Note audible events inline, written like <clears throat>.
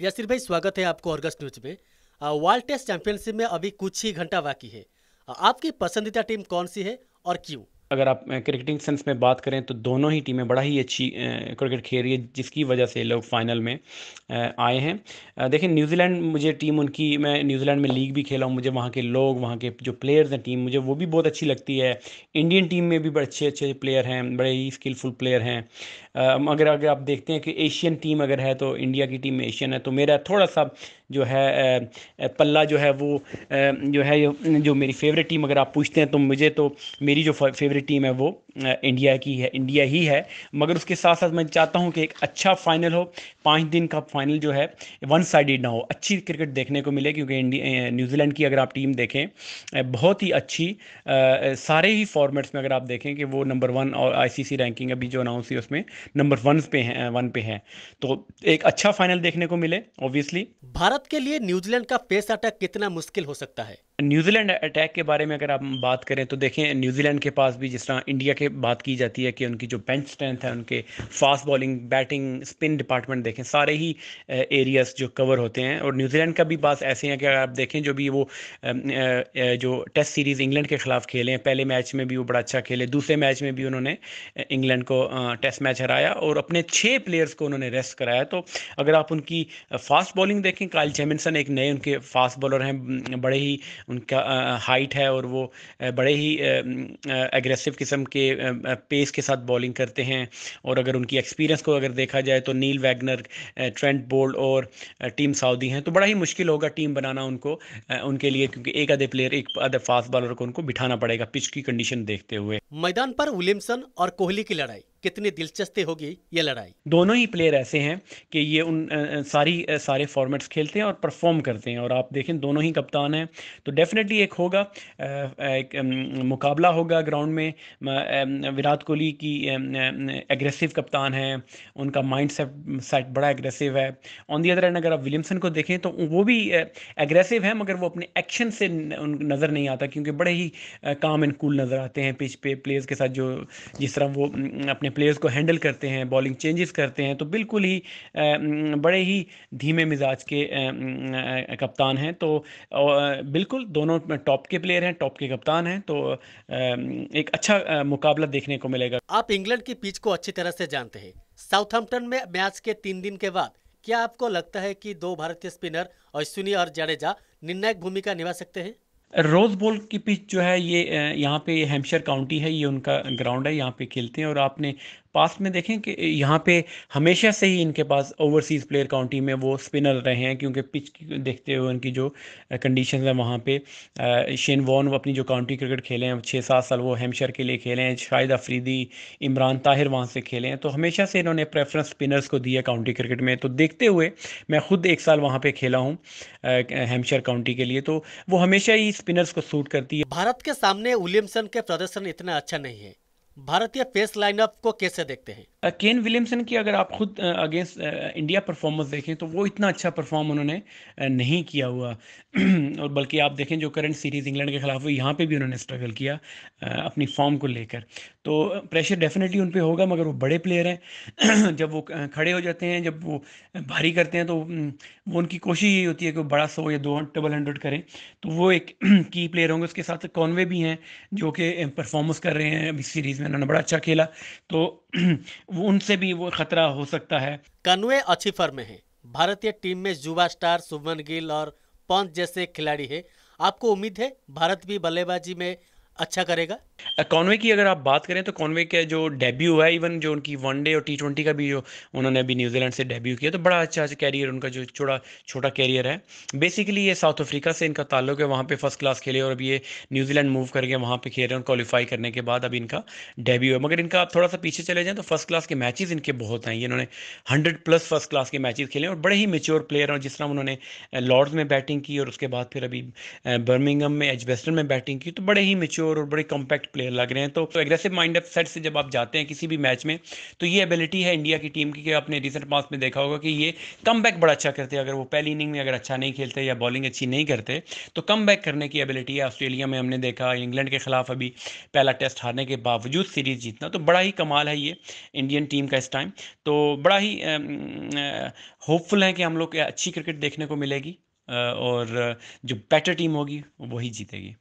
यासिर भाई स्वागत है आपको ऑर्गस न्यूज में वर्ल्ड टेस्ट चैंपियनशिप में अभी कुछ ही घंटा बाकी है आपकी पसंदीदा टीम कौन सी है और क्यों अगर आप क्रिकेटिंग सेंस में बात करें तो दोनों ही टीमें बड़ा ही अच्छी क्रिकेट खेल रही है जिसकी वजह से लोग फाइनल में आए हैं देखें न्यूजीलैंड मुझे टीम उनकी मैं न्यूजीलैंड में लीग भी खेला हूँ मुझे वहाँ के लोग वहाँ के जो प्लेयर्स हैं टीम मुझे वो भी बहुत अच्छी लगती है इंडियन टीम में भी बड़े अच्छे अच्छे प्लेयर हैं बड़े ही स्किलफुल प्लेयर हैं अगर अगर आप देखते हैं कि एशियन टीम अगर है तो इंडिया की टीम में एशियन है तो मेरा थोड़ा सा जो है पल्ला जो है वो जो है जो मेरी फेवरेट टीम अगर आप पूछते हैं तो मुझे तो मेरी जो फेवरेट टीम है वो इंडिया की है इंडिया ही है मगर उसके साथ साथ मैं चाहता हूँ कि एक अच्छा फाइनल हो पाँच दिन का फाइनल जो है वन साइडेड ना हो अच्छी क्रिकेट देखने को मिले क्योंकि इंडिया न्यूजीलैंड की अगर आप टीम देखें बहुत ही अच्छी सारे ही फॉर्मेट्स में अगर आप देखें कि वो नंबर वन और आईसीसी रैंकिंग अभी जो अनाउंस हुई उसमें नंबर वन पे हैं वन पे हैं तो एक अच्छा फाइनल देखने को मिले ऑब्वियसली भारत के लिए न्यूजीलैंड का पेस अटैक कितना मुश्किल हो सकता है न्यूजीलैंड अटैक के बारे में अगर आप बात करें तो देखें न्यूजीलैंड के पास भी जिस तरह इंडिया के बात की जाती है कि उनकी जो बेंच स्ट्रेंथ है उनके fast bowling batting spin department देखें सारे ही एरियाज जो कवर होते हैं और न्यूजीलैंड का भी बात ऐसे हैं कि अगर आप देखें जो भी वो जो टेस्ट सीरीज़ इंग्लैंड के ख़िलाफ़ खेले हैं पहले मैच में भी वो बड़ा अच्छा खेले दूसरे मैच में भी उन्होंने इंग्लैंड को टेस्ट मैच हराया और अपने छः प्लेयर्स को उन्होंने रेस्ट कराया तो अगर आप उनकी फास्ट बॉलिंग देखें काइल जेमिनसन एक नए उनके फास्ट बॉलर हैं बड़े ही उनका हाइट है और वो बड़े ही एग्रेसिव किस्म के पेस के साथ बॉलिंग करते हैं और अगर उनकी एक्सपीरियंस को अगर देखा जाए तो नील वैगनर ट्रेंट बोल्ड और टीम साउदी हैं तो बड़ा ही मुश्किल होगा टीम बनाना उनको उनके लिए क्योंकि एक आधे प्लेयर एक आधे फास्ट बॉलर को उनको बिठाना पड़ेगा पिच की कंडीशन देखते हुए मैदान पर विलियमसन और कोहली की लड़ाई कितनी दिलचस्प होगी ये लड़ाई दोनों ही प्लेयर ऐसे हैं कि ये उन आ, सारी आ, सारे फॉर्मेट्स खेलते हैं और परफॉर्म करते हैं और आप देखें दोनों ही कप्तान हैं तो डेफिनेटली एक होगा एक मुकाबला होगा ग्राउंड में विराट कोहली की एग्रेसिव कप्तान है उनका माइंड सेट सेट बड़ा एग्रेसिव है ऑन दी अदर एंड अगर आप विलियमसन को देखें तो वो भी एग्रेसिव है मगर वो अपने एक्शन से नज़र नहीं आता क्योंकि बड़े ही काम एंड कूल नज़र आते हैं पिच पे प्लेयर्स के साथ जो जिस तरह वो अपने प्लेयर्स को हैंडल करते हैं बॉलिंग चेंजेस करते हैं तो बिल्कुल ही बड़े ही धीमे मिजाज के कप्तान हैं तो बिल्कुल दोनों टॉप के प्लेयर हैं टॉप के कप्तान हैं तो एक अच्छा मुकाबला देखने को मिलेगा आप इंग्लैंड की पिच को अच्छी तरह से जानते हैं साउथहैम्पटन में मैच के तीन दिन के बाद क्या आपको लगता है कि दो भारतीय स्पिनर अश्विनी और जडेजा निर्णायक भूमिका निभा सकते हैं रोज बॉल की पिच जो है ये यहाँ पे हैम्पशर काउंटी है ये उनका ग्राउंड है यहाँ पे खेलते हैं और आपने पास्ट में देखें कि यहाँ पे हमेशा से ही इनके पास ओवरसीज़ प्लेयर काउंटी में वो स्पिनर रहे हैं क्योंकि पिच देखते हुए उनकी जो कंडीशन है वहाँ पे शेन वॉन वो अपनी जो काउंटी क्रिकेट खेले हैं छः सात साल वो हेमशर के लिए खेले हैं शाहिद अफरीदी इमरान ताहिर वहाँ से खेले हैं तो हमेशा से इन्होंने प्रेफरेंस स्पिनर्स को दिया काउंटी क्रिकेट में तो देखते हुए मैं खुद एक साल वहाँ पर खेला हूँ हेमशर काउंटी के लिए तो वो हमेशा ही स्पिनर्स को सूट करती है भारत के सामने विलियमसन के प्रदर्शन इतना अच्छा नहीं है भारतीय पेस लाइनअप को कैसे देखते हैं केन विलियमसन की अगर आप खुद अगेंस्ट इंडिया परफॉर्मेंस देखें तो वो इतना अच्छा परफॉर्म उन्होंने नहीं किया हुआ <clears throat> और बल्कि आप देखें जो करंट सीरीज़ इंग्लैंड के खिलाफ हुई यहाँ पे भी उन्होंने स्ट्रगल किया अपनी फॉर्म को लेकर तो प्रेशर डेफिनेटली उन पर होगा मगर वो बड़े प्लेयर हैं <clears throat> जब वो खड़े हो जाते हैं जब वो भारी करते हैं तो वो उनकी कोशिश यही होती है कि बड़ा सौ या दो डबल हंड्रेड करें तो वो एक की <clears throat> प्लेयर होंगे उसके साथ कॉनवे भी हैं जो कि परफॉर्मेंस कर रहे हैं अभी सीरीज़ में उन्होंने बड़ा अच्छा खेला तो <clears throat> उनसे भी वो खतरा हो सकता है कनुए अच्छी फॉर्म में है भारतीय टीम में युवा स्टार सुमन गिल और पंत जैसे खिलाड़ी है आपको उम्मीद है भारत भी बल्लेबाजी में अच्छा करेगा कॉनवे uh, की अगर आप बात करें तो कॉनवे का जो डेब्यू हुआ इवन जो उनकी वनडे और टी ट्वेंटी का भी जो उन्होंने अभी न्यूजीलैंड से डेब्यू किया तो बड़ा अच्छा कैरियर उनका जो छोटा छोटा कैरियर है बेसिकली ये साउथ अफ्रीका से इनका ताल्लुक है वहाँ पे फर्स्ट क्लास खेले और अभी ये न्यूजीलैंड मूव करके वहाँ पे खेल रहे हैं क्वालिफाई करने के बाद अभी इनका डेब्यू है मगर इनका आप थोड़ा सा पीछे चले जाएँ तो फर्स्ट क्लास के मैचेज इनके बहुत हैं इन्होंने हंड्रेड प्लस फर्स्ट क्लास के मैचेज खेले और बड़े ही मेच्योर प्लेयर हैं जिस तरह उन्होंने लॉर्ड्स uh, में बैटिंग की और उसके बाद फिर अभी बर्मिंगम uh, में एजबेस्टन में बैटिंग की तो बड़े ही मेच्योर और बड़े कॉम्पैक्ट करेक्ट प्लेयर लग रहे हैं तो, तो एग्रेसिव माइंड सेट से जब आप जाते हैं किसी भी मैच में तो ये एबिलिटी है इंडिया की टीम की कि आपने रिसेंट पास में देखा होगा कि ये कम बड़ा अच्छा करते हैं अगर वो पहली इनिंग में अगर अच्छा नहीं खेलते या बॉलिंग अच्छी नहीं करते तो कम करने की एबिलिटी है ऑस्ट्रेलिया में हमने देखा इंग्लैंड के खिलाफ अभी पहला टेस्ट हारने के बावजूद सीरीज जीतना तो बड़ा ही कमाल है ये इंडियन टीम का इस टाइम तो बड़ा ही होपफुल है कि हम लोग अच्छी क्रिकेट देखने को मिलेगी और जो बेटर टीम होगी वही जीतेगी